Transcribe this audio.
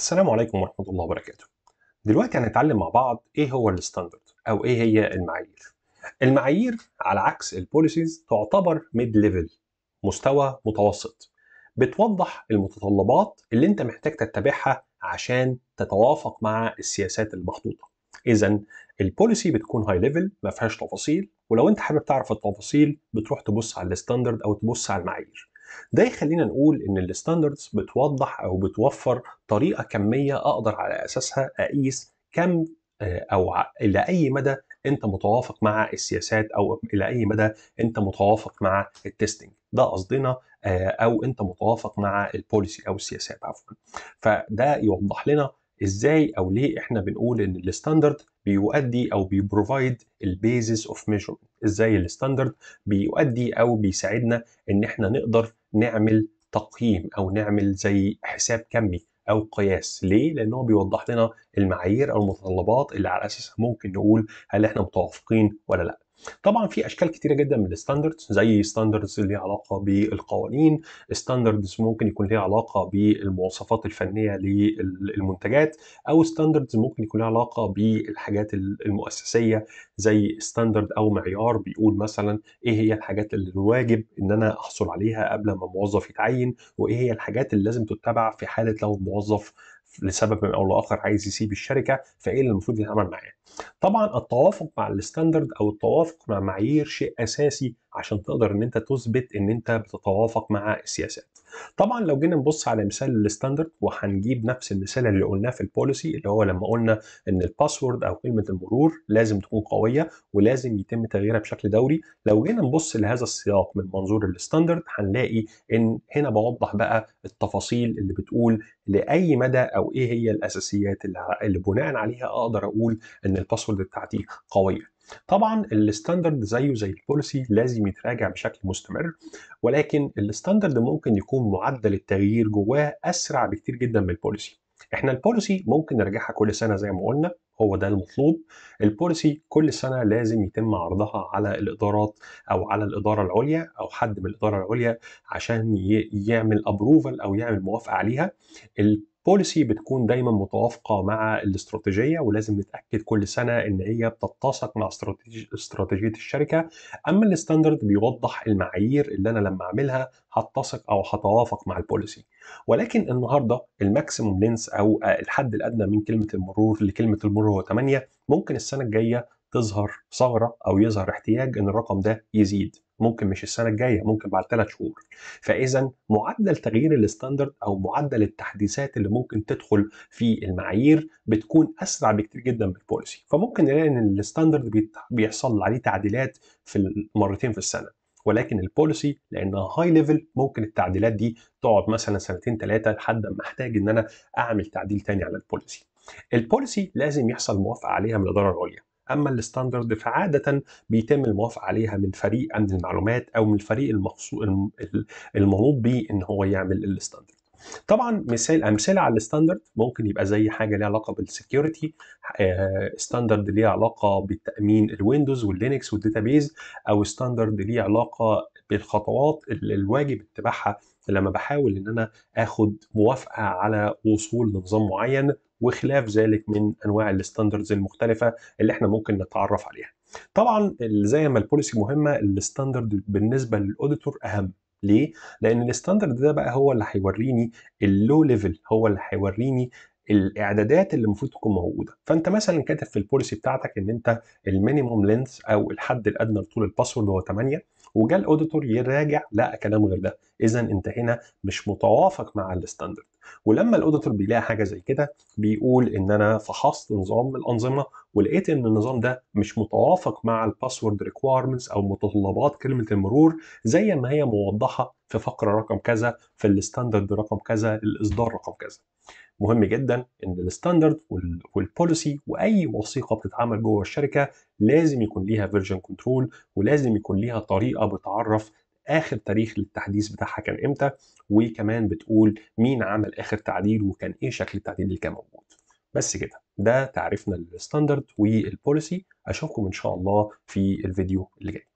السلام عليكم ورحمة الله وبركاته دلوقتي هنتعلم مع بعض ايه هو الستاندرد او ايه هي المعايير المعايير على عكس البوليسيز تعتبر ميد ليفل مستوى متوسط بتوضح المتطلبات اللي انت محتاج تتبعها عشان تتوافق مع السياسات المخطوطه اذا البوليسي بتكون هاي ليفل ما فيهاش تفاصيل ولو انت حابب تعرف التفاصيل بتروح تبص على الستاندرد او تبص على المعايير ده يخلينا نقول ان الستاندردز بتوضح او بتوفر طريقه كميه اقدر على اساسها اقيس كم آه، او الى اي مدى انت متوافق مع السياسات او الى اي مدى انت متوافق مع التستنج ده قصدنا آه، او انت متوافق مع البوليسي او السياسات عفوا فده يوضح لنا ازاي او ليه احنا بنقول ان الستاندرد بيؤدي او بيبروفايد البيزس اوف ميجرمنت ازاي الستاندرد بيؤدي او بيساعدنا ان احنا نقدر نعمل تقييم او نعمل زي حساب كمي او قياس ليه لانه بيوضح لنا المعايير او المتطلبات اللي على اساسها ممكن نقول هل احنا متوافقين ولا لا طبعا في اشكال كتيره جدا من الستاندردز زي ستاندردز اللي ليها علاقه بالقوانين ستاندردز ممكن يكون ليها علاقه بالمواصفات الفنيه للمنتجات او ستاندردز ممكن يكون ليها علاقه بالحاجات المؤسسيه زي ستاندرد او معيار بيقول مثلا ايه هي الحاجات اللي الواجب ان انا احصل عليها قبل ما الموظف يتعين وايه هي الحاجات اللي لازم تتبع في حاله لو الموظف لسبب او لاخر عايز يسيب الشركه فايه اللي المفروض يتعامل معاه. طبعا التوافق مع الستاندرد او التوافق مع معايير شيء اساسي عشان تقدر ان انت تثبت ان انت بتتوافق مع السياسات طبعا لو جينا نبص على مثال الستاندرد وهنجيب نفس المثال اللي قلناه في البوليسي اللي هو لما قلنا ان الباسورد او كلمه المرور لازم تكون قويه ولازم يتم تغييرها بشكل دوري لو جينا نبص لهذا السياق من منظور الستاندرد هنلاقي ان هنا بوضح بقى التفاصيل اللي بتقول لاي مدى او ايه هي الاساسيات اللي, اللي بناء عليها اقدر اقول ان الباسورد بتاعتي قويه طبعا الستاندرد زيه زي البوليسي لازم يتراجع بشكل مستمر ولكن الستاندرد ممكن يكون معدل التغيير جواه اسرع بكتير جدا من البوليسي احنا البوليسي ممكن نرجعها كل سنه زي ما قلنا هو ده المطلوب البوليسي كل سنه لازم يتم عرضها على الادارات او على الاداره العليا او حد من الاداره العليا عشان يعمل ابروفل او يعمل موافقه عليها بوليسي بتكون دايما متوافقه مع الاستراتيجيه ولازم نتاكد كل سنه ان هي بتتسق مع استراتيجيه الشركه اما الستاندرد بيوضح المعايير اللي انا لما اعملها هتسق او هتوافق مع البوليسي ولكن النهارده الماكسيموم لينس او الحد الادنى من كلمه المرور لكلمه المرور هو 8 ممكن السنه الجايه تظهر ثغره او يظهر احتياج ان الرقم ده يزيد ممكن مش السنه الجايه ممكن بعد ثلاث شهور فاذا معدل تغيير الستاندرد او معدل التحديثات اللي ممكن تدخل في المعايير بتكون اسرع بكتير جدا بالبوليسي فممكن نلاقي ان الستاندرد بيحصل عليه تعديلات في مرتين في السنه ولكن البوليسي لانها هاي ليفل ممكن التعديلات دي تقعد مثلا سنتين ثلاثه لحد ما احتاج ان انا اعمل تعديل تاني على البوليسي. البوليسي لازم يحصل موافقه عليها من الاداره العليا اما الستاندرد فعاده بيتم الموافقه عليها من فريق امن المعلومات او من الفريق المقصود المنوط بيه ان هو يعمل الستاندرد طبعا مثال امثله على الستاندرد ممكن يبقى زي حاجه ليها علاقه بالسكيورتي ستاندرد ليها علاقه بالتامين الويندوز واللينكس والداتابيز او ستاندرد ليه علاقه بالخطوات اللي الواجب اتباعها لما بحاول ان انا اخد موافقه على وصول لنظام معين وخلاف ذلك من انواع الستاندردز المختلفه اللي احنا ممكن نتعرف عليها. طبعا زي ما البوليسي مهمه الستاندرد بالنسبه للاوديتور اهم ليه؟ لان الستاندرد ده بقى هو اللي هيوريني اللو ليفل هو اللي هيوريني الاعدادات اللي المفروض تكون موجوده فانت مثلا كاتب في البوليسي بتاعتك ان انت المينيموم لينث او الحد الادنى لطول الباسورد هو 8 وجا الاوديتور يراجع لقى كلام غير ده اذا انت هنا مش متوافق مع الستاندرد ولما الاوديتور بيلاقي حاجه زي كده بيقول ان انا فحصت نظام الانظمه ولقيت ان النظام ده مش متوافق مع الباسورد ريكويرمنتس او متطلبات كلمه المرور زي ما هي موضحه في فقره رقم كذا في الستاندرد رقم كذا الاصدار رقم كذا مهم جدا ان الستاندرد والبوليسي واي وثيقه بتتعمل جوه الشركه لازم يكون ليها فيرجن كنترول ولازم يكون ليها طريقه بتعرف اخر تاريخ للتحديث بتاعها كان امتى وكمان بتقول مين عمل اخر تعديل وكان ايه شكل التعديل اللي كان موجود بس كده ده تعريفنا للستاندرد والبوليسي اشوفكم ان شاء الله في الفيديو اللي جاي